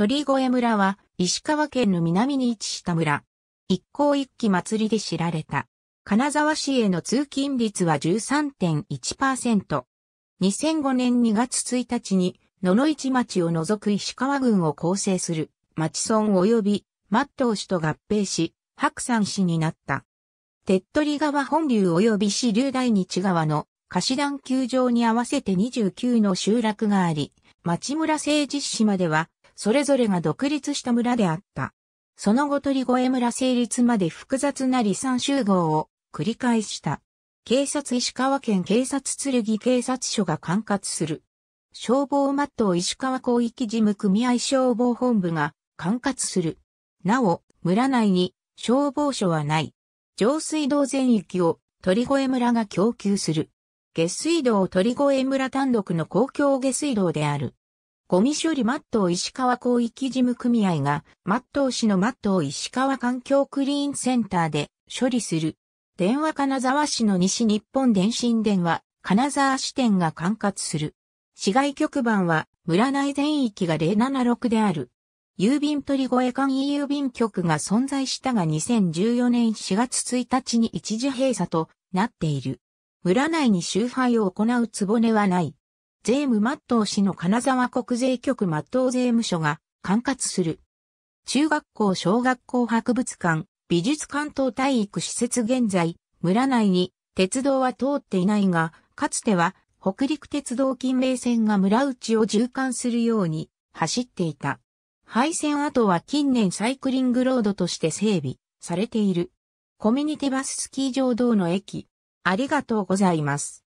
鳥越村は石川県の南に位置した村。一向一揆祭りで知られた。金沢市への通勤率は13.1%。2005年2月1日に野々市町を除く石川郡を構成する町村及び松東市と合併し、白山市になった。手っ取り川本流及び支流大日川の貸団球場に合わせて29の集落があり、町村政治市まではそれぞれが独立した村であった。その後鳥越村成立まで複雑な離散集合を繰り返した。警察石川県警察剣警察署が管轄する。消防マットを石川広域事務組合消防本部が管轄する。なお、村内に消防署はない。上水道全域を鳥越村が供給する。下水道鳥越村単独の公共下水道である。ゴミ処理マットを石川広域事務組合が、マット市のマットを石川環境クリーンセンターで処理する。電話金沢市の西日本電信電話、金沢支店が管轄する。市外局番は村内全域が076である。郵便取り越え理郵便局が存在したが2014年4月1日に一時閉鎖となっている。村内に周波を行うつぼねはない。税務末ッ市の金沢国税局末ッ税務署が管轄する。中学校小学校博物館、美術館等体育施設現在、村内に鉄道は通っていないが、かつては北陸鉄道近名線が村内を縦貫するように走っていた。廃線跡は近年サイクリングロードとして整備されている。コミュニティバススキー場道の駅。ありがとうございます。